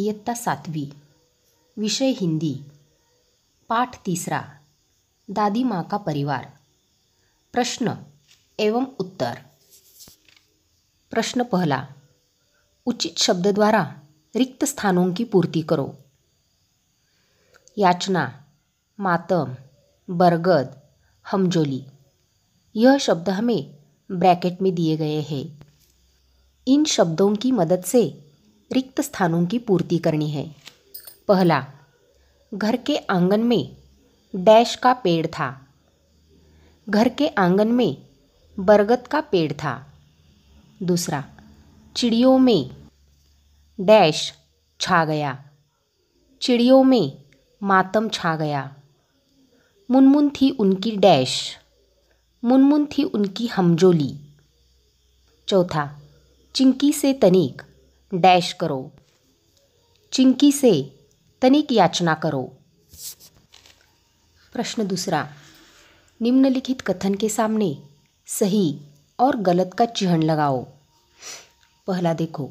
इयत्ता सातवी विषय हिंदी पाठ तीसरा दादी माँ का परिवार प्रश्न एवं उत्तर प्रश्न पहला उचित शब्द द्वारा रिक्त स्थानों की पूर्ति करो याचना मातम बरगद हमजोली यह शब्द हमें ब्रैकेट में दिए गए हैं इन शब्दों की मदद से रिक्त स्थानों की पूर्ति करनी है पहला घर के आंगन में डैश का पेड़ था घर के आंगन में बरगद का पेड़ था दूसरा चिड़ियों में डैश छा गया चिड़ियों में मातम छा गया मुनमुन थी उनकी डैश मुनमुन थी उनकी हमजोली चौथा चिंकी से तनिक डैश करो चिंकी से तनिक याचना करो प्रश्न दूसरा निम्नलिखित कथन के सामने सही और गलत का चिन्ह लगाओ पहला देखो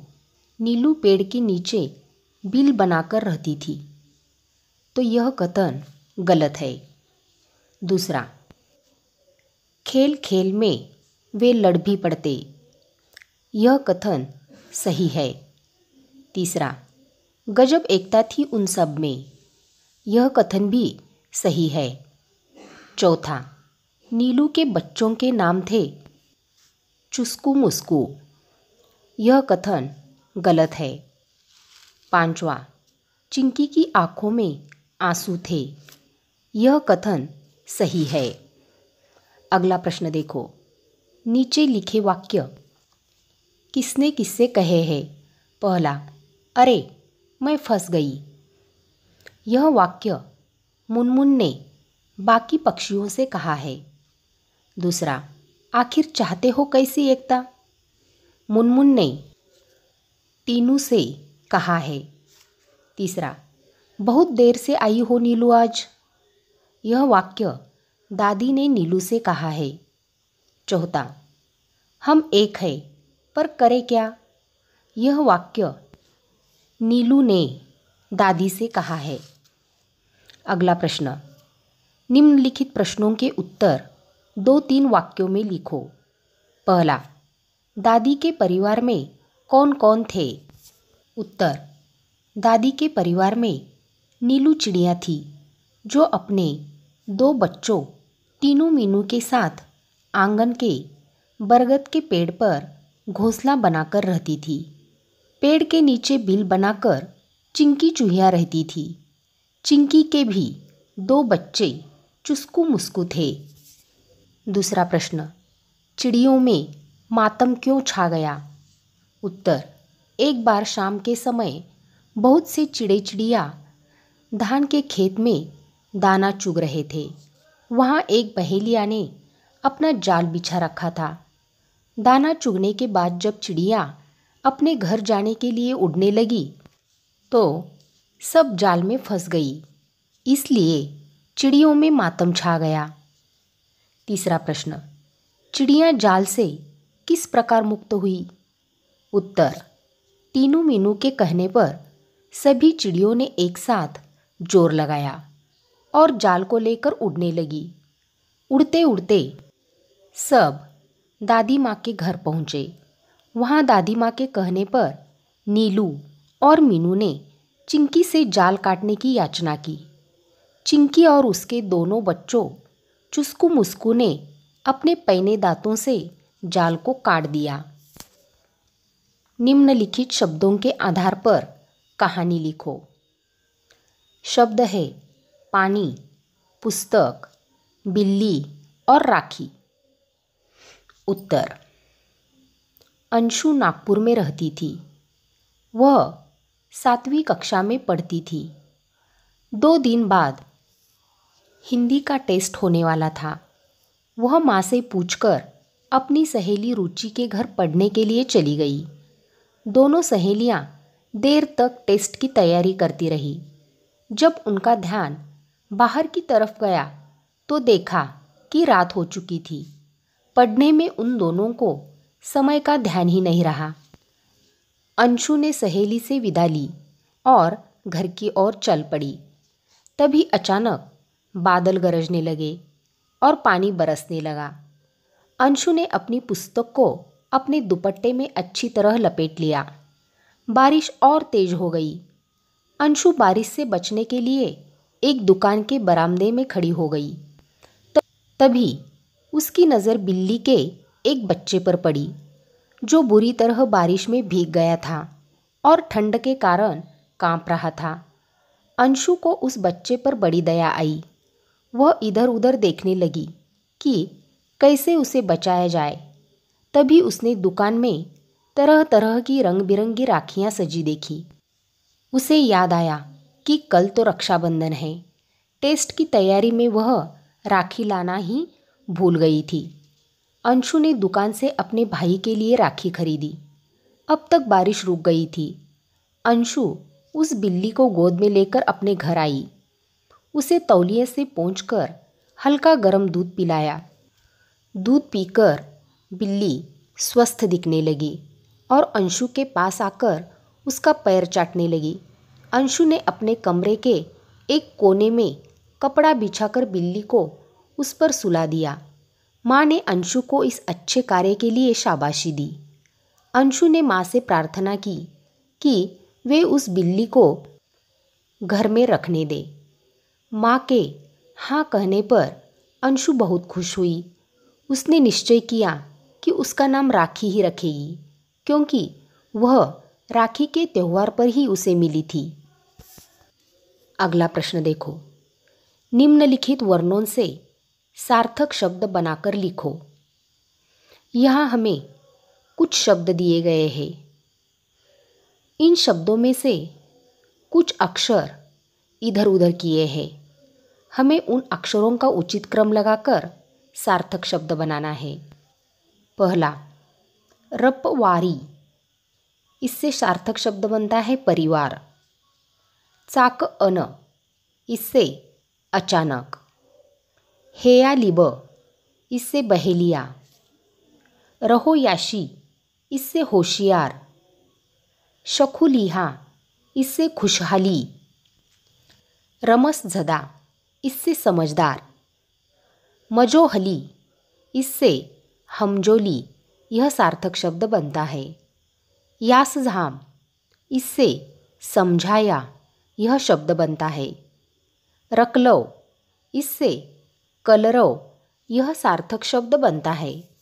नीलू पेड़ के नीचे बिल बनाकर रहती थी तो यह कथन गलत है दूसरा खेल खेल में वे लड़ भी पड़ते यह कथन सही है तीसरा गजब एकता थी उन सब में यह कथन भी सही है चौथा नीलू के बच्चों के नाम थे चुस्कू मुस्कू यह कथन गलत है पांचवा चिंकी की आंखों में आंसू थे यह कथन सही है अगला प्रश्न देखो नीचे लिखे वाक्य किसने किससे कहे हैं पहला अरे मैं फंस गई यह वाक्य मुनमुन ने बाकी पक्षियों से कहा है दूसरा आखिर चाहते हो कैसी एकता मुनमुन ने टीनू से कहा है तीसरा बहुत देर से आई हो नीलू आज यह वाक्य दादी ने नीलू से कहा है चौथा हम एक है पर करें क्या यह वाक्य नीलू ने दादी से कहा है अगला प्रश्न निम्नलिखित प्रश्नों के उत्तर दो तीन वाक्यों में लिखो पहला दादी के परिवार में कौन कौन थे उत्तर दादी के परिवार में नीलू चिड़िया थी जो अपने दो बच्चों तीनू मीनू के साथ आंगन के बरगद के पेड़ पर घोंसला बनाकर रहती थी पेड़ के नीचे बिल बनाकर चिंकी चूहिया रहती थी चिंकी के भी दो बच्चे चुस्कू मुस्कू थे दूसरा प्रश्न चिड़ियों में मातम क्यों छा गया उत्तर एक बार शाम के समय बहुत से चिड़े चिड़िया धान के खेत में दाना चुग रहे थे वहाँ एक बहेलिया ने अपना जाल बिछा रखा था दाना चुगने के बाद जब चिड़िया अपने घर जाने के लिए उड़ने लगी तो सब जाल में फंस गई इसलिए चिड़ियों में मातम छा गया तीसरा प्रश्न चिड़िया जाल से किस प्रकार मुक्त हुई उत्तर तीनू मीनू के कहने पर सभी चिड़ियों ने एक साथ जोर लगाया और जाल को लेकर उड़ने लगी उड़ते उड़ते सब दादी माँ के घर पहुँचे वहाँ दादी माँ के कहने पर नीलू और मीनू ने चिंकी से जाल काटने की याचना की चिंकी और उसके दोनों बच्चों चुस्कू मुस्कू ने अपने पैने दांतों से जाल को काट दिया निम्नलिखित शब्दों के आधार पर कहानी लिखो शब्द है पानी पुस्तक बिल्ली और राखी उत्तर अंशु नागपुर में रहती थी वह सातवीं कक्षा में पढ़ती थी दो दिन बाद हिंदी का टेस्ट होने वाला था वह माँ से पूछकर अपनी सहेली रुचि के घर पढ़ने के लिए चली गई दोनों सहेलियाँ देर तक टेस्ट की तैयारी करती रही जब उनका ध्यान बाहर की तरफ गया तो देखा कि रात हो चुकी थी पढ़ने में उन दोनों को समय का ध्यान ही नहीं रहा अंशु ने सहेली से विदा ली और घर की ओर चल पड़ी तभी अचानक बादल गरजने लगे और पानी बरसने लगा अंशु ने अपनी पुस्तक को अपने दुपट्टे में अच्छी तरह लपेट लिया बारिश और तेज हो गई अंशु बारिश से बचने के लिए एक दुकान के बरामदे में खड़ी हो गई तभी उसकी नज़र बिल्ली के एक बच्चे पर पड़ी जो बुरी तरह बारिश में भीग गया था और ठंड के कारण कांप रहा था अंशु को उस बच्चे पर बड़ी दया आई वह इधर उधर देखने लगी कि कैसे उसे बचाया जाए तभी उसने दुकान में तरह तरह की रंग बिरंगी राखियाँ सजी देखी उसे याद आया कि कल तो रक्षाबंधन है टेस्ट की तैयारी में वह राखी लाना ही भूल गई थी अंशु ने दुकान से अपने भाई के लिए राखी खरीदी अब तक बारिश रुक गई थी अंशु उस बिल्ली को गोद में लेकर अपने घर आई उसे तौलिए से पहुँच हल्का गर्म दूध पिलाया दूध पीकर बिल्ली स्वस्थ दिखने लगी और अंशु के पास आकर उसका पैर चाटने लगी अंशु ने अपने कमरे के एक कोने में कपड़ा बिछाकर बिल्ली को उस पर सुला दिया माँ ने अंशु को इस अच्छे कार्य के लिए शाबाशी दी अंशु ने माँ से प्रार्थना की कि वे उस बिल्ली को घर में रखने दे माँ के हाँ कहने पर अंशु बहुत खुश हुई उसने निश्चय किया कि उसका नाम राखी ही रखेगी क्योंकि वह राखी के त्यौहार पर ही उसे मिली थी अगला प्रश्न देखो निम्नलिखित वर्णों से सार्थक शब्द बनाकर लिखो यहाँ हमें कुछ शब्द दिए गए हैं इन शब्दों में से कुछ अक्षर इधर उधर किए हैं हमें उन अक्षरों का उचित क्रम लगाकर सार्थक शब्द बनाना है पहला रपवारी इससे सार्थक शब्द बनता है परिवार चाक अन इससे अचानक हेया लिब इससे बहेलिया रहो याशी इससे होशियार शखुलिहा इससे खुशहाली रमस जदा इससे समझदार मजोहली इससे हमजोली यह सार्थक शब्द बनता है यासझाम इससे समझाया यह शब्द बनता है रकलव इससे कलरव यह सार्थक शब्द बनता है